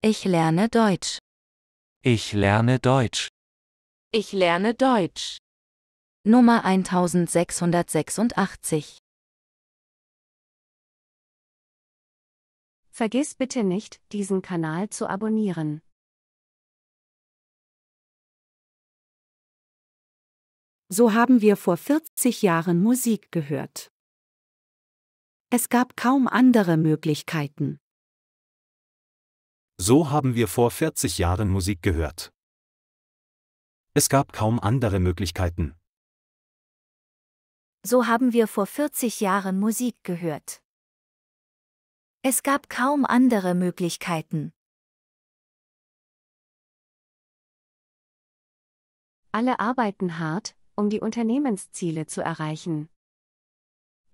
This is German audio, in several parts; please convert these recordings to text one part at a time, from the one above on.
Ich lerne Deutsch. Ich lerne Deutsch. Ich lerne Deutsch. Nummer 1686. Vergiss bitte nicht, diesen Kanal zu abonnieren. So haben wir vor 40 Jahren Musik gehört. Es gab kaum andere Möglichkeiten. So haben wir vor 40 Jahren Musik gehört. Es gab kaum andere Möglichkeiten. So haben wir vor 40 Jahren Musik gehört. Es gab kaum andere Möglichkeiten. Alle arbeiten hart, um die Unternehmensziele zu erreichen.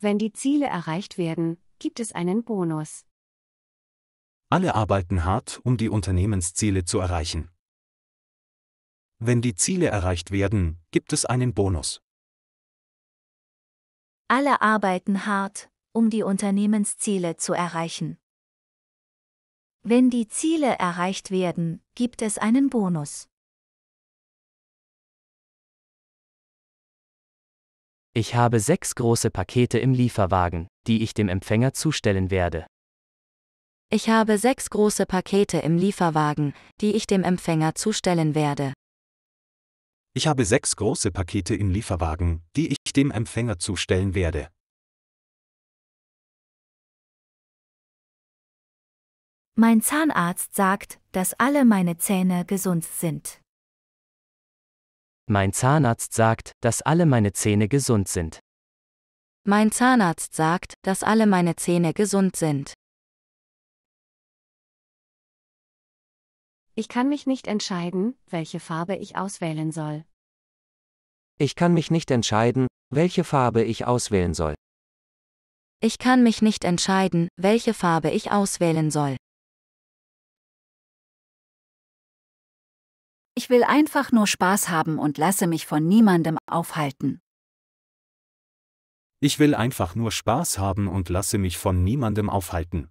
Wenn die Ziele erreicht werden, gibt es einen Bonus. Alle arbeiten hart, um die Unternehmensziele zu erreichen. Wenn die Ziele erreicht werden, gibt es einen Bonus. Alle arbeiten hart, um die Unternehmensziele zu erreichen. Wenn die Ziele erreicht werden, gibt es einen Bonus. Ich habe sechs große Pakete im Lieferwagen, die ich dem Empfänger zustellen werde. Ich habe sechs große Pakete im Lieferwagen, die ich dem Empfänger zustellen werde. Ich habe sechs große Pakete im Lieferwagen, die ich dem Empfänger zustellen werde. Mein Zahnarzt sagt, dass alle meine Zähne gesund sind. Mein Zahnarzt sagt, dass alle meine Zähne gesund sind. Mein Zahnarzt sagt, dass alle meine Zähne gesund sind. Ich kann mich nicht entscheiden, welche Farbe ich auswählen soll. Ich kann mich nicht entscheiden, welche Farbe ich auswählen soll. Ich kann mich nicht entscheiden, welche Farbe ich auswählen soll. Ich will einfach nur Spaß haben und lasse mich von niemandem aufhalten. Ich will einfach nur Spaß haben und lasse mich von niemandem aufhalten.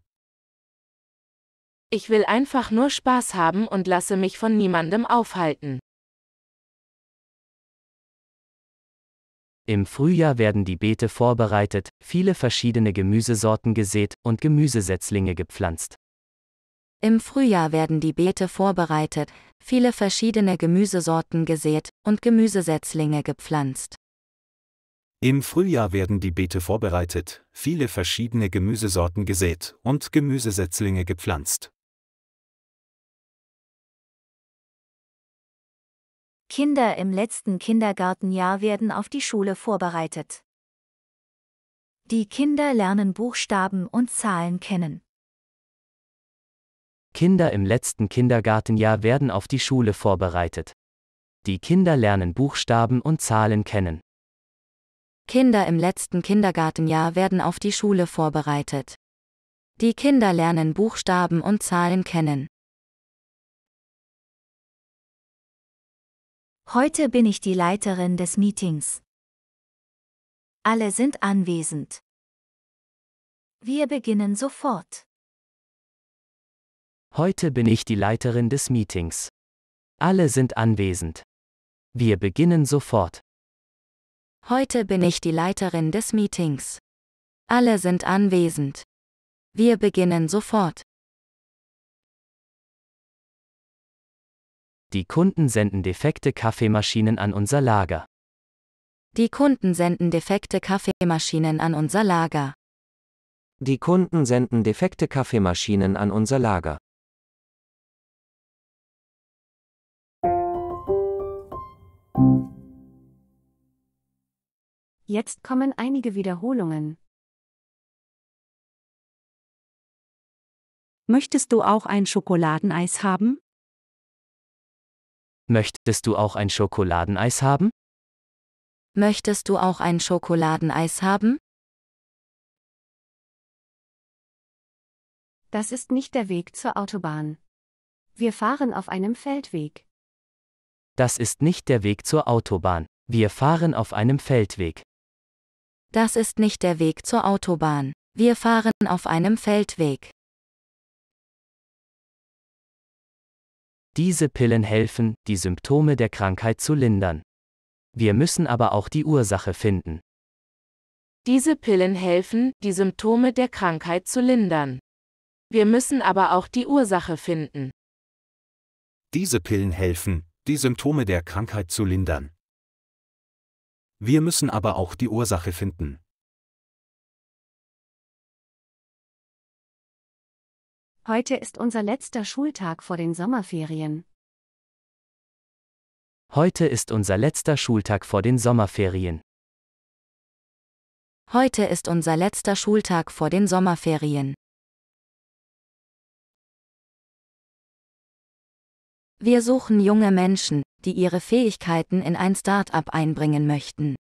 Ich will einfach nur Spaß haben und lasse mich von niemandem aufhalten. Im Frühjahr werden die Beete vorbereitet, viele verschiedene Gemüsesorten gesät und Gemüsesetzlinge gepflanzt. Im Frühjahr werden die Beete vorbereitet, viele verschiedene Gemüsesorten gesät und Gemüsesetzlinge gepflanzt. Im Frühjahr werden die Beete vorbereitet, viele verschiedene Gemüsesorten gesät und Gemüsesetzlinge gepflanzt. Kinder im letzten Kindergartenjahr werden auf die Schule vorbereitet. Die Kinder lernen Buchstaben und Zahlen kennen. Kinder im letzten Kindergartenjahr werden auf die Schule vorbereitet. Die Kinder lernen Buchstaben und Zahlen kennen. Kinder im letzten Kindergartenjahr werden auf die Schule vorbereitet. Die Kinder lernen Buchstaben und Zahlen kennen. Heute bin ich die Leiterin des Meetings. Alle sind anwesend. Wir beginnen sofort. Heute bin ich die Leiterin des Meetings. Alle sind anwesend. Wir beginnen sofort. Heute bin ich die Leiterin des Meetings. Alle sind anwesend. Wir beginnen sofort. Die Kunden senden defekte Kaffeemaschinen an unser Lager. Die Kunden senden defekte Kaffeemaschinen an unser Lager. Die Kunden senden defekte Kaffeemaschinen an unser Lager. Jetzt kommen einige Wiederholungen. Möchtest du auch ein Schokoladeneis haben? Möchtest du auch ein Schokoladeneis haben? Möchtest du auch ein Schokoladeneis haben? Das ist nicht der Weg zur Autobahn. Wir fahren auf einem Feldweg. Das ist nicht der Weg zur Autobahn. Wir fahren auf einem Feldweg. Das ist nicht der Weg zur Autobahn. Wir fahren auf einem Feldweg. Diese Pillen helfen, die Symptome der Krankheit zu lindern. Wir müssen aber auch die Ursache finden. Diese Pillen helfen, die Symptome der Krankheit zu lindern. Wir müssen aber auch die Ursache finden. Diese Pillen helfen, die Symptome der Krankheit zu lindern. Wir müssen aber auch die Ursache finden. Heute ist unser letzter Schultag vor den Sommerferien. Heute ist unser letzter Schultag vor den Sommerferien. Heute ist unser letzter Schultag vor den Sommerferien. Wir suchen junge Menschen, die ihre Fähigkeiten in ein Start-up einbringen möchten.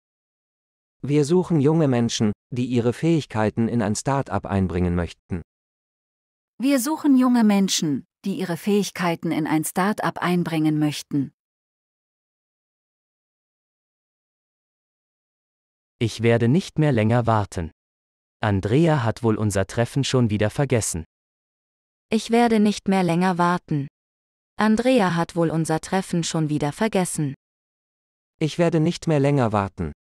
Wir suchen junge Menschen, die ihre Fähigkeiten in ein Start-up einbringen möchten. Wir suchen junge Menschen, die ihre Fähigkeiten in ein Start-up einbringen möchten. Ich werde nicht mehr länger warten. Andrea hat wohl unser Treffen schon wieder vergessen. Ich werde nicht mehr länger warten. Andrea hat wohl unser Treffen schon wieder vergessen. Ich werde nicht mehr länger warten.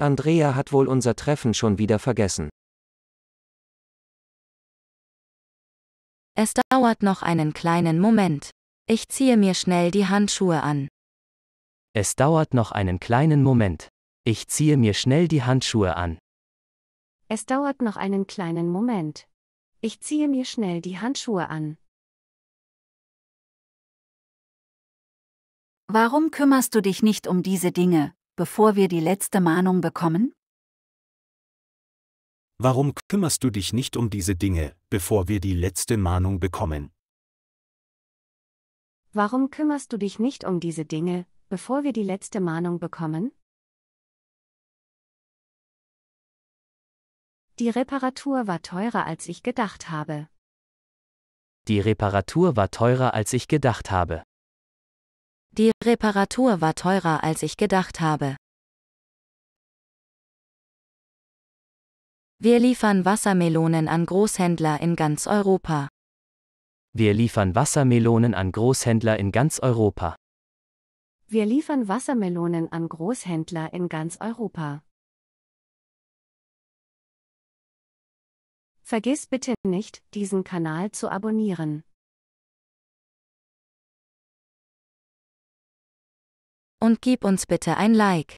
Andrea hat wohl unser Treffen schon wieder vergessen. Es dauert noch einen kleinen Moment. Ich ziehe mir schnell die Handschuhe an. Es dauert noch einen kleinen Moment. Ich ziehe mir schnell die Handschuhe an. Es dauert noch einen kleinen Moment. Ich ziehe mir schnell die Handschuhe an. Warum kümmerst du dich nicht um diese Dinge, bevor wir die letzte Mahnung bekommen? Warum kümmerst du dich nicht um diese Dinge, bevor wir die letzte Mahnung bekommen? Warum kümmerst du dich nicht um diese Dinge, bevor wir die letzte Mahnung bekommen? Die Reparatur war teurer, als ich gedacht habe. Die Reparatur war teurer, als ich gedacht habe. Die Reparatur war teurer, als ich gedacht habe. Wir liefern Wassermelonen an Großhändler in ganz Europa. Wir liefern Wassermelonen an Großhändler in ganz Europa. Wir liefern Wassermelonen an Großhändler in ganz Europa. Vergiss bitte nicht, diesen Kanal zu abonnieren. Und gib uns bitte ein Like.